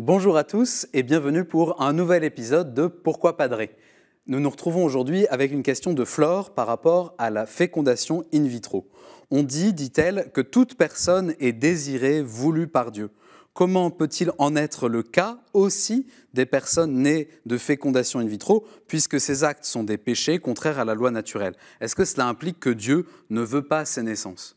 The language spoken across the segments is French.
Bonjour à tous et bienvenue pour un nouvel épisode de Pourquoi Padré Nous nous retrouvons aujourd'hui avec une question de Flore par rapport à la fécondation in vitro. On dit, dit-elle, que toute personne est désirée, voulue par Dieu. Comment peut-il en être le cas aussi des personnes nées de fécondation in vitro, puisque ces actes sont des péchés contraires à la loi naturelle Est-ce que cela implique que Dieu ne veut pas ces naissances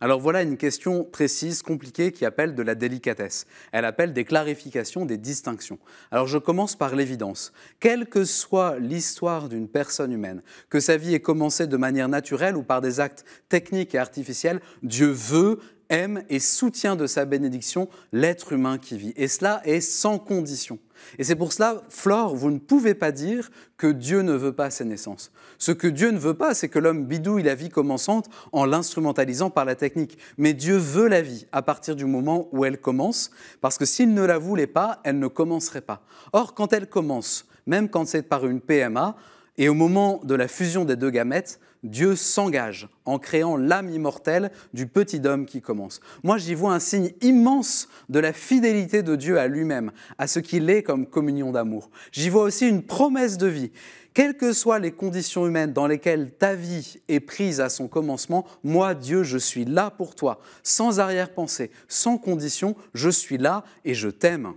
alors voilà une question précise, compliquée, qui appelle de la délicatesse. Elle appelle des clarifications, des distinctions. Alors je commence par l'évidence. Quelle que soit l'histoire d'une personne humaine, que sa vie ait commencé de manière naturelle ou par des actes techniques et artificiels, Dieu veut aime et soutient de sa bénédiction l'être humain qui vit. Et cela est sans condition. Et c'est pour cela, Flore, vous ne pouvez pas dire que Dieu ne veut pas ses naissances. Ce que Dieu ne veut pas, c'est que l'homme bidouille la vie commençante en l'instrumentalisant par la technique. Mais Dieu veut la vie à partir du moment où elle commence, parce que s'il ne la voulait pas, elle ne commencerait pas. Or, quand elle commence, même quand c'est par une PMA, et au moment de la fusion des deux gamètes, Dieu s'engage en créant l'âme immortelle du petit homme qui commence. Moi, j'y vois un signe immense de la fidélité de Dieu à lui-même, à ce qu'il est comme communion d'amour. J'y vois aussi une promesse de vie. Quelles que soient les conditions humaines dans lesquelles ta vie est prise à son commencement, moi, Dieu, je suis là pour toi, sans arrière-pensée, sans condition, je suis là et je t'aime.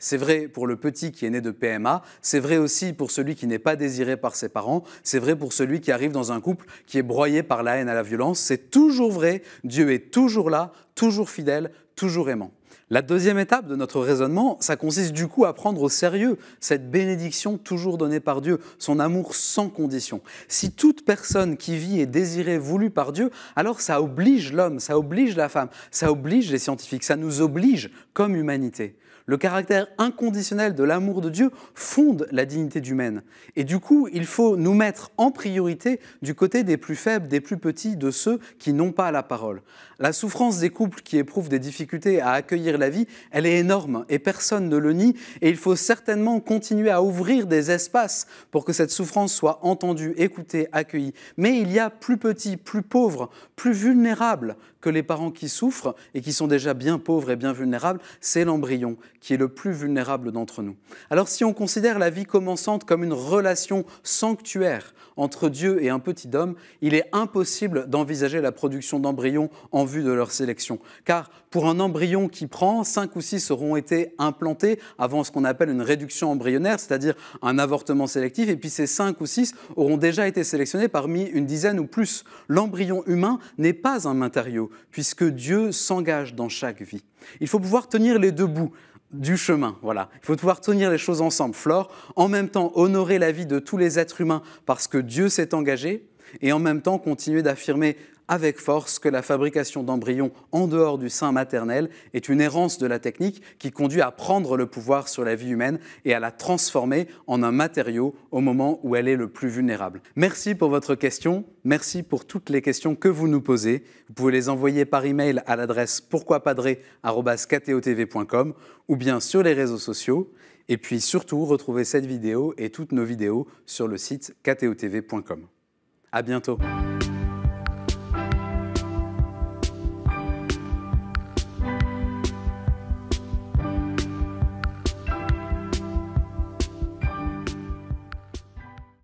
C'est vrai pour le petit qui est né de PMA, c'est vrai aussi pour celui qui n'est pas désiré par ses parents, c'est vrai pour celui qui arrive dans un couple qui est broyé par la haine à la violence, c'est toujours vrai, Dieu est toujours là, toujours fidèle, toujours aimant. La deuxième étape de notre raisonnement, ça consiste du coup à prendre au sérieux cette bénédiction toujours donnée par Dieu, son amour sans condition. Si toute personne qui vit est désirée, voulue par Dieu, alors ça oblige l'homme, ça oblige la femme, ça oblige les scientifiques, ça nous oblige comme humanité. Le caractère inconditionnel de l'amour de Dieu fonde la dignité humaine. Et du coup, il faut nous mettre en priorité du côté des plus faibles, des plus petits, de ceux qui n'ont pas la parole. La souffrance des couples qui éprouvent des difficultés à accueillir la vie, elle est énorme et personne ne le nie. Et il faut certainement continuer à ouvrir des espaces pour que cette souffrance soit entendue, écoutée, accueillie. Mais il y a plus petit, plus pauvre, plus vulnérables que les parents qui souffrent et qui sont déjà bien pauvres et bien vulnérables, c'est l'embryon qui est le plus vulnérable d'entre nous. Alors si on considère la vie commençante comme une relation sanctuaire entre Dieu et un petit homme, il est impossible d'envisager la production d'embryons en vue de leur sélection. Car pour un embryon qui prend, 5 ou six auront été implantés avant ce qu'on appelle une réduction embryonnaire, c'est-à-dire un avortement sélectif, et puis ces cinq ou six auront déjà été sélectionnés parmi une dizaine ou plus. L'embryon humain n'est pas un matériau, puisque Dieu s'engage dans chaque vie. Il faut pouvoir tenir les deux bouts du chemin. Voilà. Il faut pouvoir tenir les choses ensemble. Flore, en même temps honorer la vie de tous les êtres humains parce que Dieu s'est engagé, et en même temps continuer d'affirmer avec force que la fabrication d'embryons en dehors du sein maternel est une errance de la technique qui conduit à prendre le pouvoir sur la vie humaine et à la transformer en un matériau au moment où elle est le plus vulnérable. Merci pour votre question, merci pour toutes les questions que vous nous posez. Vous pouvez les envoyer par email à l'adresse pourquoipadré.com ou bien sur les réseaux sociaux. Et puis surtout, retrouvez cette vidéo et toutes nos vidéos sur le site ktotv.com. À bientôt.